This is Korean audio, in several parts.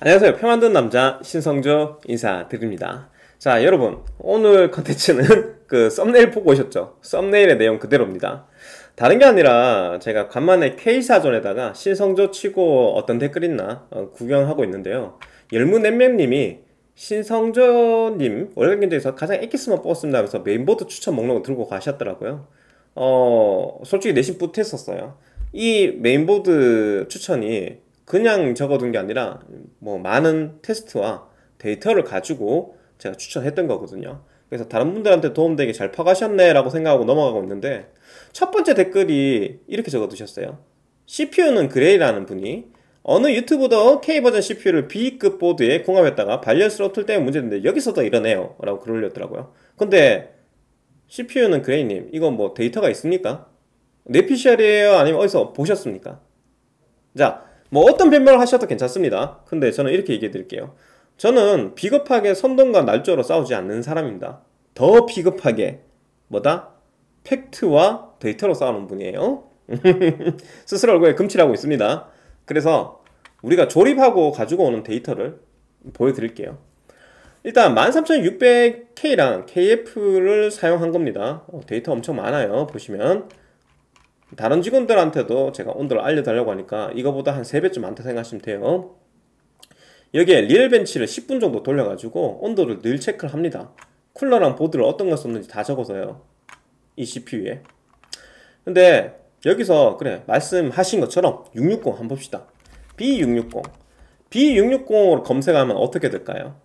안녕하세요. 평안든 남자 신성조 인사드립니다. 자, 여러분. 오늘 컨텐츠는 그 썸네일 보고 오셨죠? 썸네일의 내용 그대로입니다. 다른 게 아니라 제가 간만에 K사전에다가 신성조 치고 어떤 댓글 있나 어, 구경하고 있는데요. 열무냉면님이 신성조님 월간 경제에서 가장 엑기스만 뽑았습니다 그래서 메인보드 추천 목록을 들고 가셨더라고요 어 솔직히 내심 뿌했었어요이 메인보드 추천이 그냥 적어둔 게 아니라 뭐 많은 테스트와 데이터를 가지고 제가 추천했던 거거든요. 그래서 다른 분들한테 도움되게 잘 파가셨네라고 생각하고 넘어가고 있는데 첫 번째 댓글이 이렇게 적어두셨어요. CPU는 그레이라는 분이 어느 유튜브도 K버전 CPU를 B급 보드에 공합했다가 발열 스로틀 때문에 문제인데 여기서도 이러네요 라고 글 올렸더라고요. 근데 CPU는 그레이님 이건 뭐 데이터가 있습니까? 내피셜이에요 아니면 어디서 보셨습니까? 자뭐 어떤 변명을 하셔도 괜찮습니다. 근데 저는 이렇게 얘기해 드릴게요. 저는 비겁하게 선동과 날조로 싸우지 않는 사람입니다. 더 비겁하게 뭐다? 팩트와 데이터로 싸우는 분이에요. 스스로 얼굴에 금칠하고 있습니다. 그래서 우리가 조립하고 가지고 오는 데이터를 보여드릴게요. 일단 13600K랑 KF를 사용한 겁니다. 어, 데이터 엄청 많아요. 보시면 다른 직원들한테도 제가 온도를 알려달라고 하니까 이거보다 한 3배쯤 많다 생각하시면 돼요 여기에 리얼벤치를 10분 정도 돌려가지고 온도를 늘 체크를 합니다 쿨러랑 보드를 어떤 걸 썼는지 다 적어서요 이 CPU에 근데 여기서 그래 말씀하신 것처럼 660 한번 봅시다 B660 B660으로 검색하면 어떻게 될까요?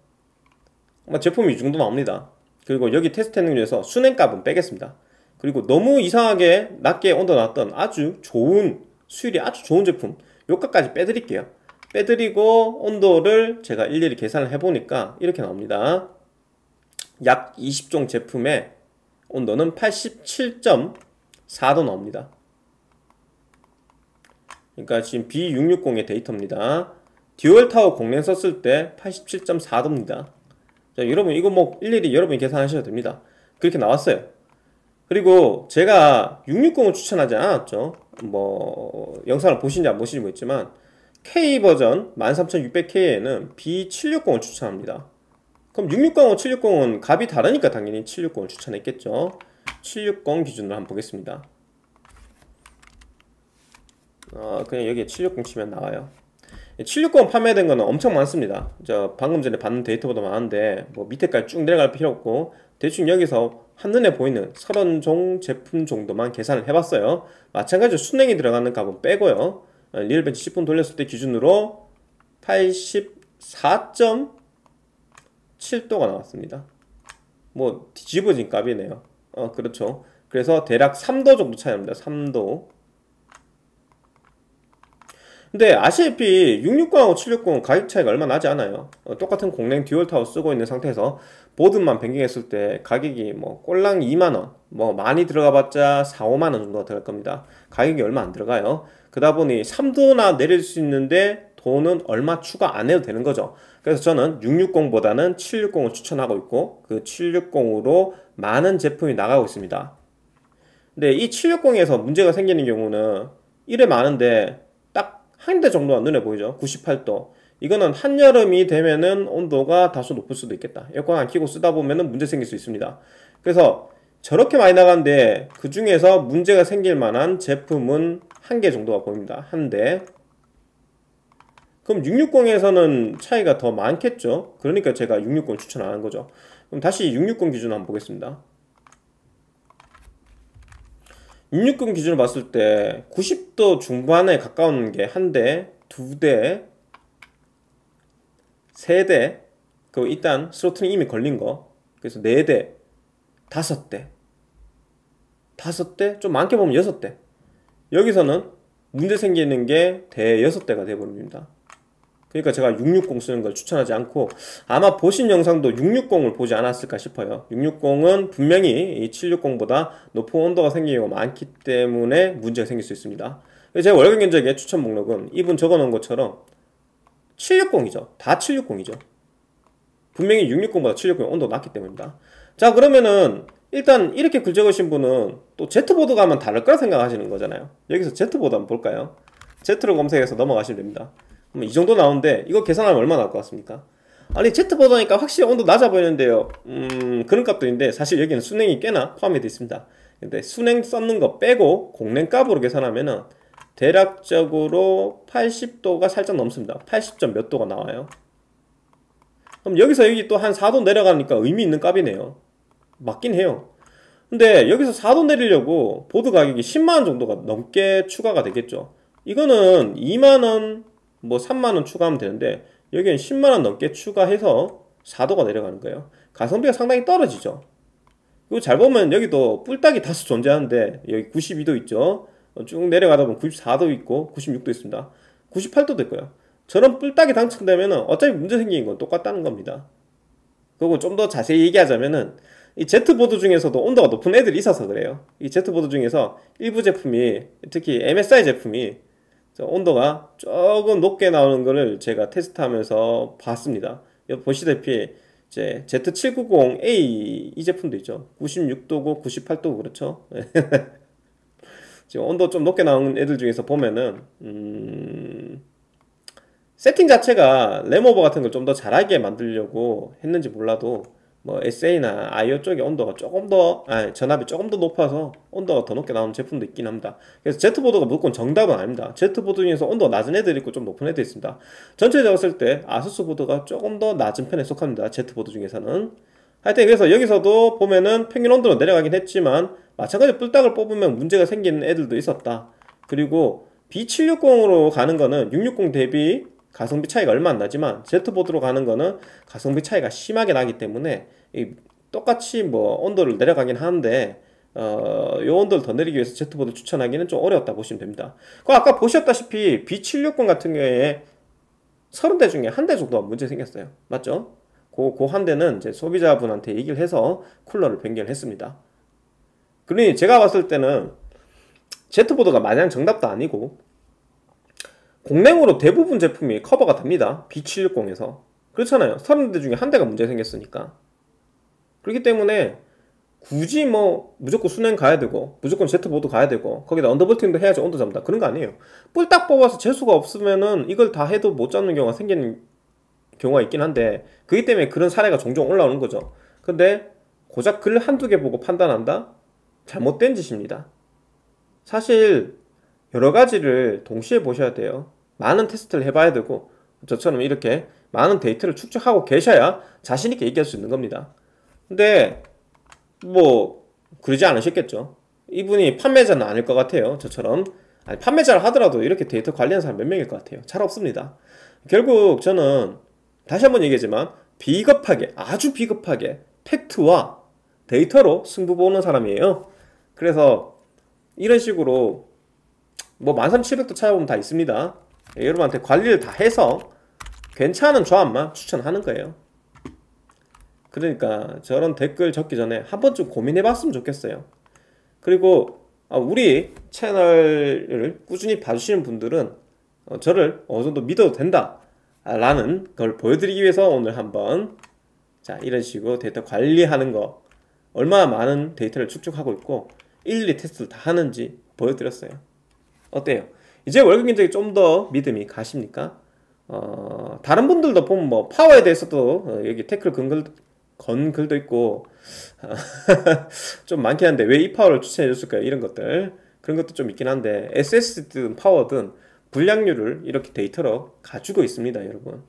제품이 이 정도 나옵니다 그리고 여기 테스트 했는 중에서 순행값은 빼겠습니다 그리고 너무 이상하게 낮게 얹어놨던 아주 좋은 수율이 아주 좋은 제품 요가까지 빼드릴게요 빼드리고 온도를 제가 일일이 계산을 해보니까 이렇게 나옵니다 약 20종 제품의 온도는 87.4도 나옵니다 그러니까 지금 B660의 데이터입니다 듀얼타워 공랭 썼을 때 87.4도입니다 자, 여러분 이거 뭐 일일이 여러분이 계산하셔도 됩니다 그렇게 나왔어요 그리고 제가 660을 추천하지 않았죠. 뭐 영상을 보신지 안 보신지 모르겠지만 K 버전 13600K에는 B760을 추천합니다. 그럼 660은 760은 값이 다르니까 당연히 760을 추천했겠죠. 760 기준으로 한번 보겠습니다. 어, 그냥 여기에 760 치면 나와요. 760 판매된 거는 엄청 많습니다. 저 방금 전에 받는 데이터보다 많은데 뭐 밑에까지 쭉 내려갈 필요 없고 대충 여기서 한눈에 보이는 30종 제품 정도만 계산을 해봤어요. 마찬가지로 순행이 들어가는 값은 빼고요. 어, 리얼벤치 10분 돌렸을 때 기준으로 84.7도가 나왔습니다. 뭐 뒤집어진 값이네요. 어, 그렇죠. 그래서 대략 3도 정도 차이납니다. 3도. 근데 아시다피 660하고 760 가격 차이가 얼마 나지 않아요 어, 똑같은 공랭 듀얼 타워 쓰고 있는 상태에서 보드만 변경했을 때 가격이 뭐 꼴랑 2만원 뭐 많이 들어가봤자 4, 5만원 정도가 들어갈 겁니다 가격이 얼마 안 들어가요 그러다 보니 3도나 내릴 수 있는데 돈은 얼마 추가 안 해도 되는 거죠 그래서 저는 660보다는 760을 추천하고 있고 그 760으로 많은 제품이 나가고 있습니다 근데 이 760에서 문제가 생기는 경우는 1회 많은데 한대 정도가 눈에 보이죠. 98도. 이거는 한여름이 되면은 온도가 다소 높을 수도 있겠다. 에어컨 안 켜고 쓰다 보면은 문제 생길 수 있습니다. 그래서 저렇게 많이 나가는데 그 중에서 문제가 생길 만한 제품은 한 개 정도가 보입니다. 한 대. 그럼 660에서는 차이가 더 많겠죠? 그러니까 제가 660 추천 안 한 거죠. 그럼 다시 660 기준 한번 보겠습니다. 입육금 기준으로 봤을 때 90도 중반에 가까운 게 한 대, 두 대, 세 대, 그리고 일단 스로틀는 이미 걸린 거. 그래서 네 대, 다섯 대, 다섯 대, 좀 많게 보면 여섯 대. 여기서는 문제 생기는 게대 여섯 대가 돼버립니다. 그러니까 제가 660 쓰는 걸 추천하지 않고 아마 보신 영상도 660을 보지 않았을까 싶어요. 660은 분명히 760보다 높은 온도가 생기는 경우가 많기 때문에 문제가 생길 수 있습니다. 제월경 견적의 추천 목록은 이분 적어놓은 것처럼 760이죠. 다 760이죠. 분명히 660보다 7 6 0 온도 가 낮기 때문입니다. 자 그러면은 일단 이렇게 글 적으신 분은 또 Z보드 가면 다를 거라 생각하시는 거잖아요. 여기서 Z보드 한번 볼까요? Z로 검색해서 넘어가시면 됩니다. 그러이 뭐 정도 나오는데 이거 계산하면 얼마 나올 것 같습니까? 아니 Z보다니까 확실히 온도 낮아 보이는데요 음 그런 값도 있는데 사실 여기는 순냉이 꽤나 포함이 되어 있습니다 근데 순냉 썼는 거 빼고 공냉 값으로 계산하면은 대략적으로 80도가 살짝 넘습니다 80점 몇 도가 나와요 그럼 여기서 여기 또 한 4도 내려가니까 의미 있는 값이네요 맞긴 해요 근데 여기서 4도 내리려고 보드 가격이 10만원 정도가 넘게 추가가 되겠죠 이거는 2만원 뭐 3만원 추가하면 되는데 여기는 10만원 넘게 추가해서 4도가 내려가는 거예요 가성비가 상당히 떨어지죠 그리고 잘 보면 여기도 뿔딱이 다수 존재하는데 여기 92도 있죠 쭉 내려가다 보면 94도 있고 96도 있습니다 98도 될 거예요 저런 뿔딱이 당첨되면 어차피 문제 생긴건 똑같다는 겁니다 그리고 좀 더 자세히 얘기하자면은 이 Z보드 중에서도 온도가 높은 애들이 있어서 그래요 이 Z보드 중에서 일부 제품이 특히 MSI 제품이 온도가 조금 높게 나오는 것을 제가 테스트하면서 봤습니다. 보시다시피 이제 Z790A 이 제품도 있죠. 96도고 98도 그렇죠. 예. 지금 온도 좀 높게 나오는 애들 중에서 보면은 음... 세팅 자체가 램오버 같은 걸 좀 더 잘하게 만들려고 했는지 몰라도 뭐 SA나 IO 쪽의 온도가 조금 더 아니, 전압이 조금 더 높아서 온도가 더 높게 나오는 제품도 있긴 합니다. 그래서 Z보드가 무조건 정답은 아닙니다. Z보드 중에서 온도 가 낮은 애들 있고 좀 높은 애들 있습니다. 전체적으로 봤을 때 아수스 보드가 조금 더 낮은 편에 속합니다. Z보드 중에서는 하여튼 그래서 여기서도 보면은 평균 온도로 내려가긴 했지만 마찬가지로 뿔딱을 뽑으면 문제가 생기는 애들도 있었다. 그리고 B760으로 가는 거는 660 대비 가성비 차이가 얼마 안 나지만 제트보드로 가는 거는 가성비 차이가 심하게 나기 때문에 똑같이 뭐 온도를 내려가긴 하는데 어, 요 온도를 더 내리기 위해서 제트보드 추천하기는 좀 어려웠다 보시면 됩니다. 그 아까 보셨다시피 B760 같은 경우에 30대 중에 한 대 정도가 문제 생겼어요. 맞죠? 그, 그 대는 이제 소비자분한테 얘기를 해서 쿨러를 변경을 했습니다. 그러니 제가 봤을 때는 제트보드가 마냥 정답도 아니고 공랭으로 대부분 제품이 커버가 됩니다. B760에서. 그렇잖아요. 30대 중에 한 대가 문제 생겼으니까. 그렇기 때문에 굳이 뭐 무조건 순행 가야 되고 무조건 제트보드 가야 되고 거기다 언더볼팅도 해야지 온도 잡는다 그런 거 아니에요 뿔딱 뽑아서 재수가 없으면은 이걸 다 해도 못 잡는 경우가 생기는 경우가 있긴 한데 그기 때문에 그런 사례가 종종 올라오는 거죠 근데 고작 글 한두 개 보고 판단한다? 잘못된 짓입니다 사실 여러 가지를 동시에 보셔야 돼요. 많은 테스트를 해봐야 되고 저처럼 이렇게 많은 데이터를 축적하고 계셔야 자신있게 얘기할 수 있는 겁니다. 근데 뭐 그러지 않으셨겠죠. 이분이 판매자는 아닐 것 같아요. 저처럼 아니, 판매자를 하더라도 이렇게 데이터 관리하는 사람 몇 명일 것 같아요. 잘 없습니다. 결국 저는 다시 한번 얘기하지만 비겁하게 아주 비겁하게 팩트와 데이터로 승부 보는 사람이에요. 그래서 이런 식으로 뭐 13,700도 찾아보면 다 있습니다 여러분한테 관리를 다 해서 괜찮은 조합만 추천하는 거예요 그러니까 저런 댓글 적기 전에 한 번쯤 고민해 봤으면 좋겠어요 그리고 아, 우리 채널을 꾸준히 봐주시는 분들은 어, 저를 어느 정도 믿어도 된다 라는 걸 보여드리기 위해서 오늘 한번 자 이런 식으로 데이터 관리하는 거 얼마나 많은 데이터를 축적하고 있고 일일이 테스트를 다 하는지 보여드렸어요 어때요? 이제 월급 경쟁이 좀 더 믿음이 가십니까? 어, 다른 분들도 보면 뭐 파워에 대해서도 어, 여기 태클 근글 건 글도 있고 어, 좀 많긴 한데 왜 이 파워를 추천해 줬을까요? 이런 것들 그런 것도 좀 있긴 한데 SS든 파워든 불량률을 이렇게 데이터로 가지고 있습니다 여러분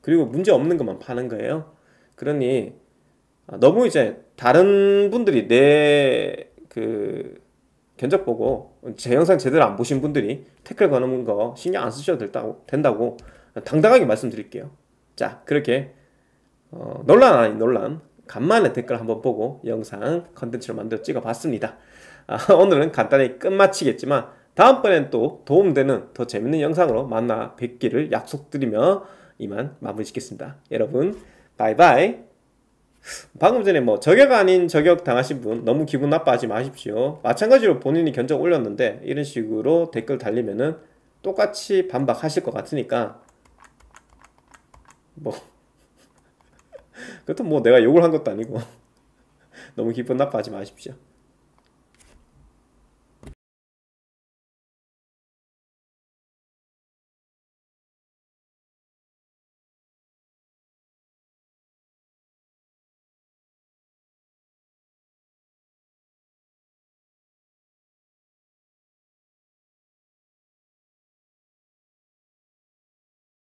그리고 문제 없는 것만 파는 거예요 그러니 아, 너무 이제 다른 분들이 내그 견적 보고 제 영상 제대로 안 보신 분들이 태클 거는 거 신경 안 쓰셔도 된다고, 당당하게 말씀드릴게요. 자 그렇게 어, 논란 아닌 논란 간만에 댓글 한번 보고 영상 컨텐츠로 만들어 찍어봤습니다. 아, 오늘은 간단히 끝마치겠지만 다음번엔 또 도움되는 더 재밌는 영상으로 만나 뵙기를 약속드리며 이만 마무리 짓겠습니다. 여러분 바이바이 방금 전에 뭐 저격 아닌 저격 당하신 분 너무 기분 나빠하지 마십시오. 마찬가지로 본인이 견적 올렸는데 이런 식으로 댓글 달리면은 똑같이 반박하실 것 같으니까 뭐 그것도 뭐 내가 욕을 한 것도 아니고 너무 기분 나빠하지 마십시오.